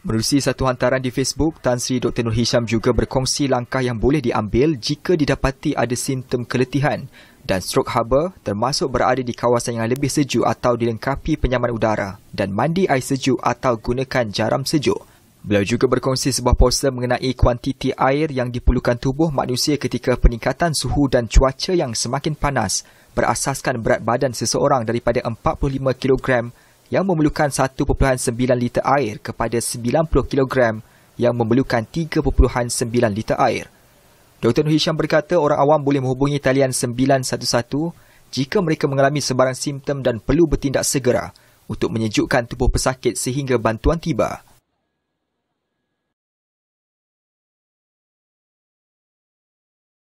Melalui satu hantaran di Facebook, Tan Sri Dr. Nur Hisham juga berkongsi langkah yang boleh diambil jika didapati ada simptom keletihan dan strok haba termasuk berada di kawasan yang lebih sejuk atau dilengkapi penyaman udara dan mandi air sejuk atau gunakan jaram sejuk. Beliau juga berkongsi sebuah poster mengenai kuantiti air yang diperlukan tubuh manusia ketika peningkatan suhu dan cuaca yang semakin panas berasaskan berat badan seseorang daripada 45 kilogram yang memerlukan 1.9 liter air kepada 90 kg yang memerlukan 3.9 liter air. Dr. Nur Hisham berkata orang awam boleh menghubungi talian 911 jika mereka mengalami sebarang simptom dan perlu bertindak segera untuk menyejukkan tubuh pesakit sehingga bantuan tiba.